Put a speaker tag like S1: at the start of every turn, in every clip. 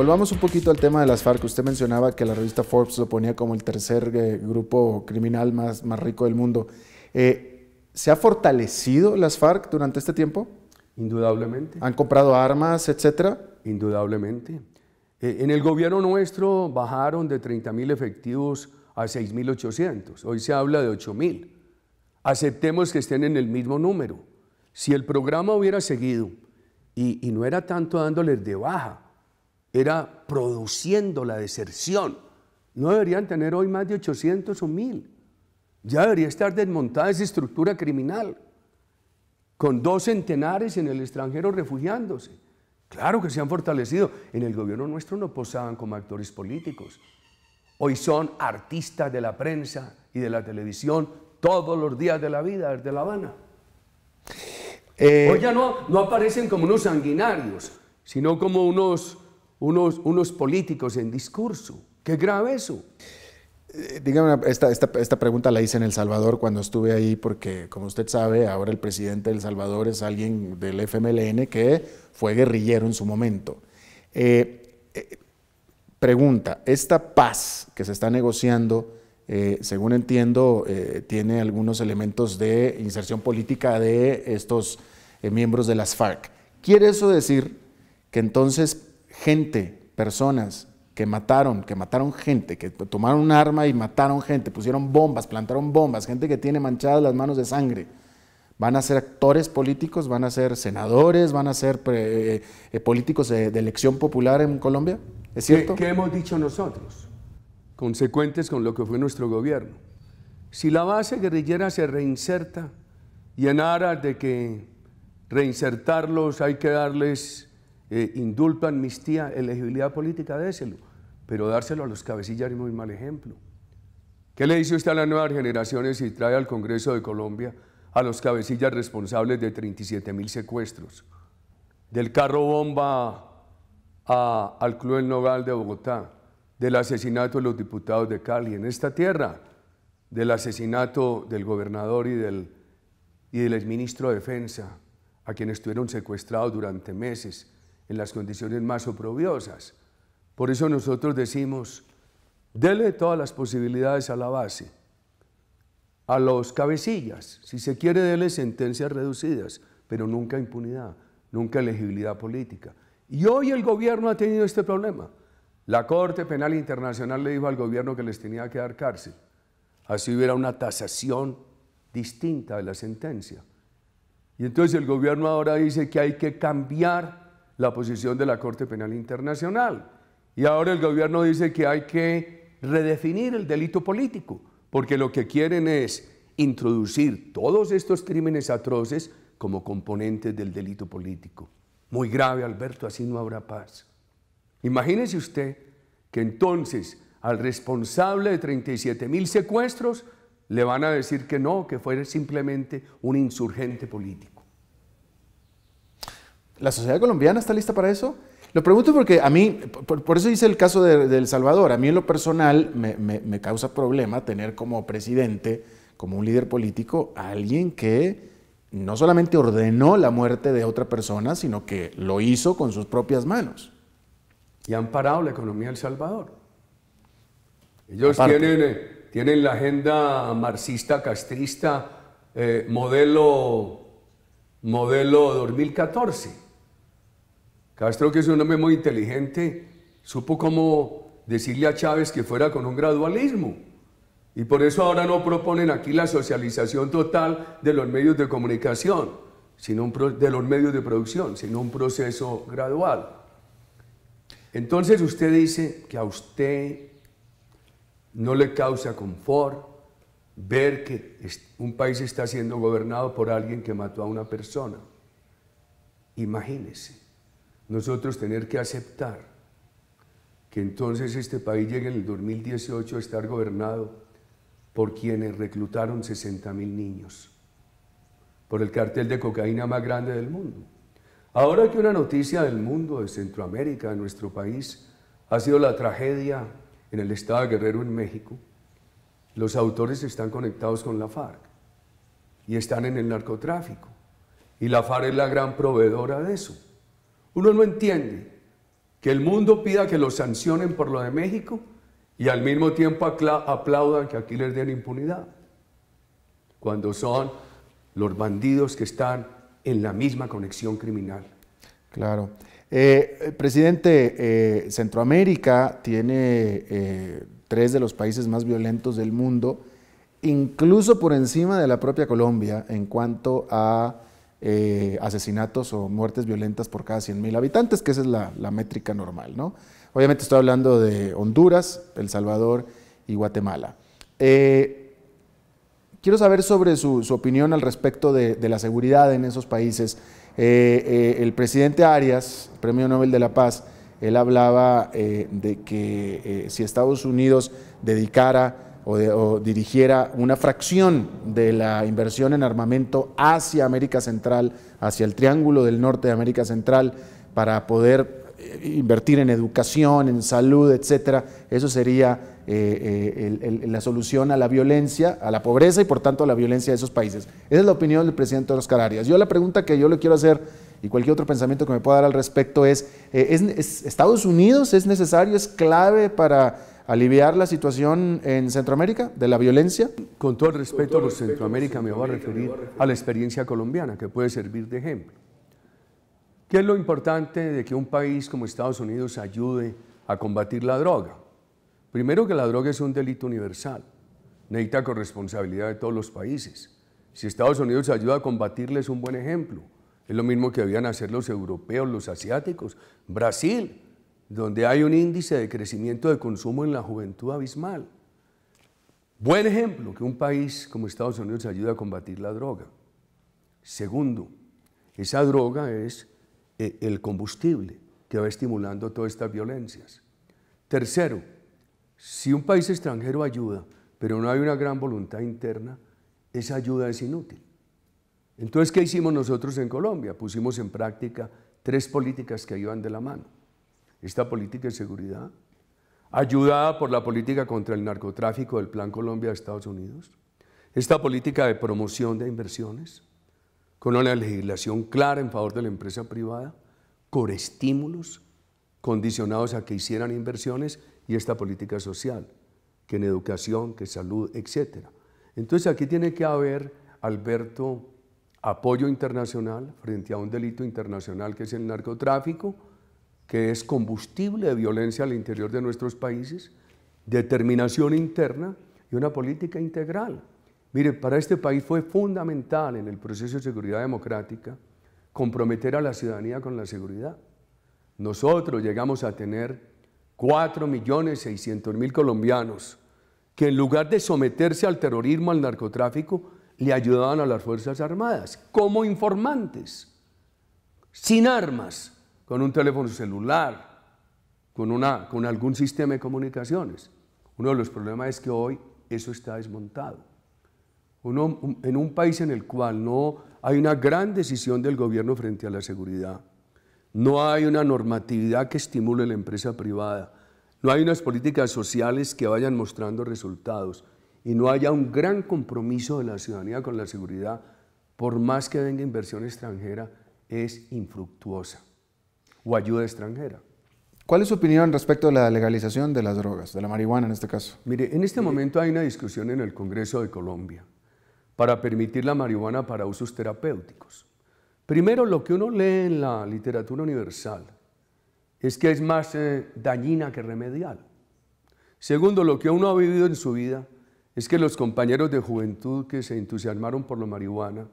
S1: Volvamos un poquito al tema de las FARC. Usted mencionaba que la revista Forbes lo ponía como el tercer eh, grupo criminal más, más rico del mundo. Eh, ¿Se ha fortalecido las FARC durante este tiempo? Indudablemente. ¿Han comprado armas, etcétera? Indudablemente.
S2: Eh, en el gobierno nuestro bajaron de 30.000 efectivos a 6.800. Hoy se habla de 8.000. Aceptemos que estén en el mismo número. Si el programa hubiera seguido y no era tanto dándoles de baja, era produciendo la deserción. No deberían tener hoy más de 800 o 1000. Ya debería estar desmontada esa estructura criminal, con dos centenares en el extranjero refugiándose. Claro que se han fortalecido. En el gobierno nuestro no posaban como actores políticos. Hoy son artistas de la prensa y de la televisión todos los días de la vida desde La Habana. Eh, hoy ya no, no aparecen como unos sanguinarios, sino como unos unos, políticos en discurso. Qué grave eso.
S1: Eh, dígame, esta, esta, pregunta la hice en El Salvador cuando estuve ahí, porque como usted sabe, ahora el presidente de El Salvador es alguien del FMLN que fue guerrillero en su momento. Eh, eh, pregunta, esta paz que se está negociando, según entiendo, tiene algunos elementos de inserción política de estos miembros de las FARC. ¿Quiere eso decir que entonces gente, personas que mataron, que mataron gente, que tomaron un arma y mataron gente, pusieron bombas, plantaron bombas, gente que tiene manchadas las manos de sangre. Van a ser actores políticos, van a ser senadores, van a ser eh, eh, políticos de, elección popular en Colombia. ¿Es cierto?
S2: ¿Qué, ¿Qué hemos dicho nosotros? Consecuentes con lo que fue nuestro gobierno. Si la base guerrillera se reinserta y en aras de que reinsertarlos hay que darles eh, indulto, amnistía, elegibilidad política, déselo. Pero dárselo a los cabecillas es muy mal ejemplo. ¿Qué le dice usted a las nuevas generaciones si trae al Congreso de Colombia a los cabecillas responsables de 37 mil secuestros? Del carro bomba al Club El Nogal de Bogotá, del asesinato de los diputados de Cali en esta tierra, del asesinato del gobernador y del, y del exministro de Defensa, a quienes estuvieron secuestrados durante meses en las condiciones más oprobiosas. Por eso nosotros decimos, dele todas las posibilidades a la base, a los cabecillas, si se quiere, dele sentencias reducidas, pero nunca impunidad, nunca elegibilidad política. Y hoy el gobierno ha tenido este problema. La Corte Penal Internacional le dijo al gobierno que les tenía que dar cárcel. Así hubiera una tasación distinta de la sentencia. Y entonces el gobierno ahora dice que hay que cambiar la posición de la Corte Penal Internacional. Y ahora el gobierno dice que hay que redefinir el delito político, porque lo que quieren es introducir todos estos crímenes atroces como componentes del delito político. Muy grave, Alberto, así no habrá paz. Imagínese usted que entonces al responsable de 37 mil secuestros le van a decir que no, que fue simplemente un insurgente político.
S1: ¿La sociedad colombiana está lista para eso? Lo pregunto porque a mí, por, eso hice el caso de, El Salvador, a mí en lo personal me, causa problema tener como presidente, como un líder político, a alguien que no solamente ordenó la muerte de otra persona, sino que lo hizo con sus propias manos. Y han parado la economía de El Salvador. Ellos eh,
S2: tienen, la agenda marxista, castrista, eh, modelo, modelo 2014 Castro, que es un hombre muy inteligente, supo cómo decirle a Chávez que fuera con un gradualismo. Y por eso ahora no proponen aquí la socialización total de los medios de comunicación, sino de los medios de producción, sino un proceso gradual. Entonces usted dice que a usted no le causa confort ver que un país está siendo gobernado por alguien que mató a una persona. Imagínese nosotros tener que aceptar que entonces este país llegue en el 2018 a estar gobernado por quienes reclutaron 60 mil niños, por el cartel de cocaína más grande del mundo. Ahora que una noticia del mundo, de Centroamérica, de nuestro país, ha sido la tragedia en el estado de Guerrero en México, los autores están conectados con la FARC y están en el narcotráfico. Y la FARC es la gran proveedora de eso. Uno no entiende que el mundo pida que los sancionen por lo de México y al mismo tiempo aplaudan que aquí les den impunidad, cuando son los bandidos que están en la misma
S1: conexión criminal. Claro. Eh, eh, presidente, eh, Centroamérica tiene tres de los países más violentos del mundo, incluso por encima de la propia Colombia en cuanto a eh, asesinatos o muertes violentas por cada 100.000 habitantes, que esa es la, métrica normal. ¿no? Obviamente estoy hablando de Honduras, El Salvador y Guatemala. Eh, quiero saber sobre su, opinión al respecto de, la seguridad en esos países. Eh, el presidente Arias, Premio Nobel de la Paz, él hablaba de que si Estados Unidos dedicara o, dirigiera una fracción de la inversión en armamento hacia América Central, hacia el Triángulo del Norte de América Central, para poder eh, invertir en educación, en salud, etcétera, eso sería eh, eh, la solución a la violencia, a la pobreza y por tanto a la violencia de esos países. Esa es la opinión del presidente Oscar Arias. Yo la pregunta que yo le quiero hacer y cualquier otro pensamiento que me pueda dar al respecto ¿es, es Estados Unidos es necesario, es clave para aliviar la situación en Centroamérica de la violencia?
S2: Con todo el respeto por a los Centroamérica, me voy a referir a la experiencia colombiana, que puede servir de ejemplo. ¿Qué es lo importante de que un país como Estados Unidos ayude a combatir la droga? Primero que la droga es un delito universal, necesita corresponsabilidad de todos los países. Si Estados Unidos ayuda a combatirla es un buen ejemplo. Es lo mismo que debían hacer los europeos, los asiáticos, Brasil, donde hay un índice de crecimiento de consumo en la juventud abismal. Buen ejemplo que un país como Estados Unidos ayuda a combatir la droga. Segundo, esa droga es eh, el combustible que va estimulando todas estas violencias. Tercero, si un país extranjero ayuda, pero no hay una gran voluntad interna, esa ayuda es inútil. Entonces, ¿qué hicimos nosotros en Colombia? Pusimos en práctica tres políticas que iban de la mano esta política de seguridad, ayudada por la política contra el narcotráfico del Plan Colombia de Estados Unidos, esta política de promoción de inversiones, con una legislación clara en favor de la empresa privada, con estímulos condicionados a que hicieran inversiones y esta política social, que en educación, que salud, etc. Entonces aquí tiene que haber, Alberto, apoyo internacional frente a un delito internacional que es el narcotráfico, que es combustible de violencia al interior de nuestros países, determinación interna y una política integral. Mire, para este país fue fundamental en el proceso de seguridad democrática comprometer a la ciudadanía con la seguridad. Nosotros llegamos a tener 4.600.000 colombianos que en lugar de someterse al terrorismo, al narcotráfico, le ayudaban a las Fuerzas Armadas como informantes, sin armas, con un teléfono celular, con, una, con algún sistema de comunicaciones. Uno de los problemas es que hoy eso está desmontado. en un país en el cual no hay una gran decisión del gobierno frente a la seguridad, no hay una normatividad que estimule la empresa privada, no hay unas políticas sociales que vayan mostrando resultados y no haya un gran compromiso de la ciudadanía con la seguridad, por más que venga inversión extranjera, es infructuosa o ayuda extranjera.
S1: ¿Cuál es su opinión respecto a la legalización de las drogas, de la marihuana en este caso? Mire, en este
S2: momento hay una discusión en el Congreso de Colombia para permitir la marihuana para usos terapéuticos. Primero, lo que uno lee en la literatura universal es que es más eh, dañina que remedial. Segundo, lo que uno ha vivido en su vida es que los compañeros de juventud que se entusiasmaron por la marihuana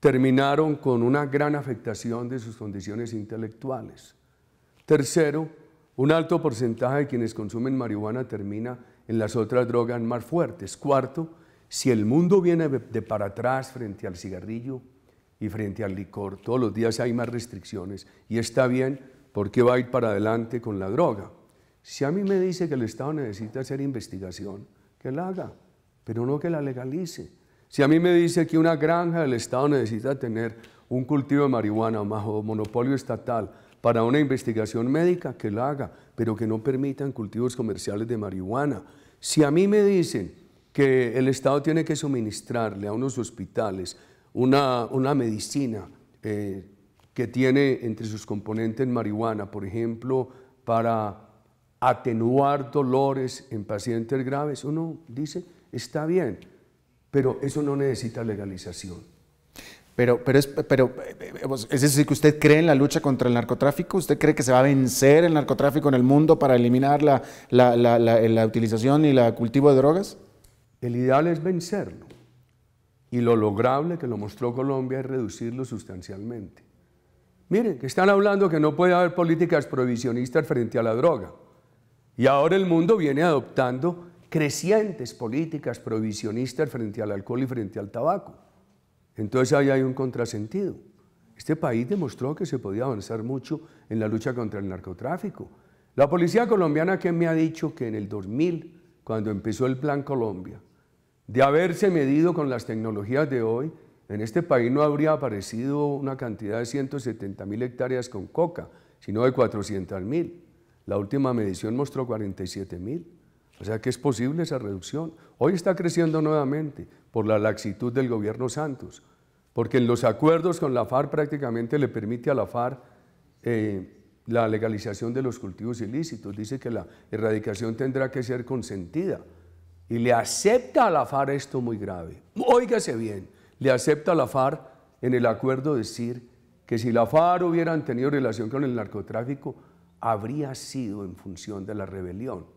S2: terminaron con una gran afectación de sus condiciones intelectuales. Tercero, un alto porcentaje de quienes consumen marihuana termina en las otras drogas más fuertes. Cuarto, si el mundo viene de para atrás frente al cigarrillo y frente al licor, todos los días hay más restricciones y está bien porque va a ir para adelante con la droga. Si a mí me dice que el Estado necesita hacer investigación, que la haga, pero no que la legalice si a mí me dice que una granja del Estado necesita tener un cultivo de marihuana bajo monopolio estatal para una investigación médica, que la haga, pero que no permitan cultivos comerciales de marihuana. Si a mí me dicen que el Estado tiene que suministrarle a unos hospitales una, medicina eh, que tiene entre sus componentes marihuana, por ejemplo, para atenuar dolores en pacientes graves, uno dice, está bien, pero
S1: eso no necesita legalización. Pero, es, pero decir, que usted cree en la lucha contra el narcotráfico, usted cree que se va a vencer el narcotráfico en el mundo para eliminar la, la, la, la utilización y el cultivo de drogas? El ideal es vencerlo. Y lo
S2: lograble que lo mostró Colombia es reducirlo sustancialmente. Miren, que están hablando que no puede haber políticas prohibicionistas frente a la droga. Y ahora el mundo viene adoptando crecientes políticas provisionistas frente al alcohol y frente al tabaco. Entonces ahí hay un contrasentido. Este país demostró que se podía avanzar mucho en la lucha contra el narcotráfico. La policía colombiana que me ha dicho que en el 2000, cuando empezó el Plan Colombia, de haberse medido con las tecnologías de hoy, en este país no habría aparecido una cantidad de 170 mil hectáreas con coca, sino de 400 mil. La última medición mostró 47 mil. O sea que es posible esa reducción. Hoy está creciendo nuevamente por la laxitud del gobierno Santos, porque en los acuerdos con la FARC prácticamente le permite a la FARC eh, la legalización de los cultivos ilícitos. Dice que la erradicación tendrá que ser consentida. Y le acepta a la FARC esto muy grave. Óigase bien, le acepta a la FARC en el acuerdo decir que si la FARC hubieran tenido relación con el narcotráfico, habría sido en función de la rebelión.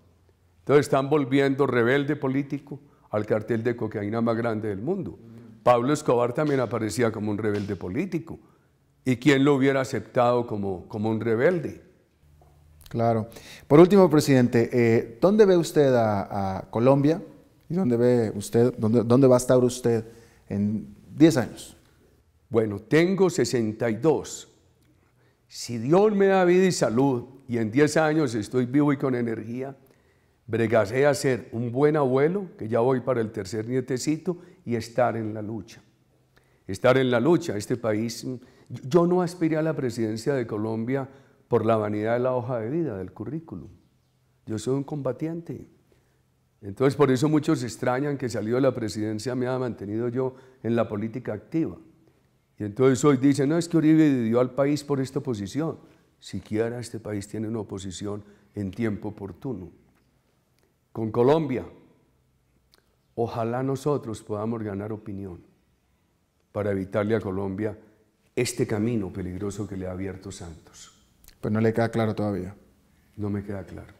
S2: Entonces están volviendo rebelde político al cartel de cocaína más grande del mundo. Pablo Escobar también aparecía como un rebelde político. ¿Y quién lo hubiera aceptado como, un rebelde?
S1: Claro. Por último, presidente, eh, ¿dónde ve usted a, Colombia y dónde ve usted, dónde, dónde va a estar usted en 10 años?
S2: Bueno, tengo 62. Si Dios me da vida y salud y en 10 años estoy vivo y con energía, bregase a ser un buen abuelo, que ya voy para el tercer nietecito, y estar en la lucha. Estar en la lucha. Este país, yo no aspiré a la presidencia de Colombia por la vanidad de la hoja de vida, del currículum. Yo soy un combatiente. Entonces, por eso muchos extrañan que salido de la presidencia me haya mantenido yo en la política activa. Y entonces hoy dicen, no, es que Uribe dio al país por esta oposición. Siquiera este país tiene una oposición en tiempo oportuno con Colombia. Ojalá nosotros podamos ganar opinión para evitarle a Colombia este camino peligroso que le ha abierto Santos.
S1: Pues no le queda claro todavía. No me queda claro.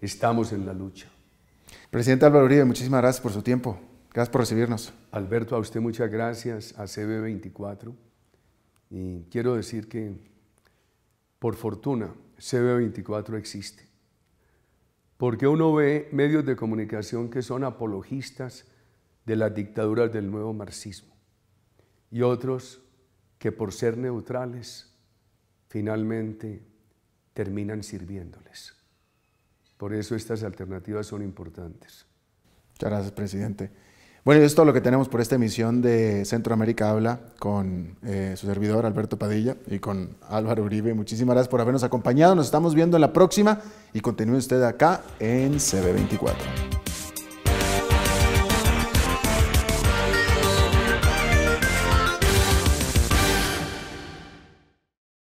S2: Estamos en la lucha.
S1: Presidente Álvaro Uribe, muchísimas gracias por su tiempo. Gracias por recibirnos.
S2: Alberto, a usted muchas gracias, a CB24. Y quiero decir que, por fortuna, CB24 existe porque uno ve medios de comunicación que son apologistas de las dictaduras del nuevo marxismo y otros que por ser neutrales finalmente terminan sirviéndoles. Por eso estas alternativas son importantes.
S1: Muchas gracias, presidente. Bueno, y es todo lo que tenemos por esta emisión de Centroamérica Habla con eh, su servidor Alberto Padilla y con Álvaro Uribe. Muchísimas gracias por habernos acompañado. Nos estamos viendo en la próxima y continúe usted acá en CB24.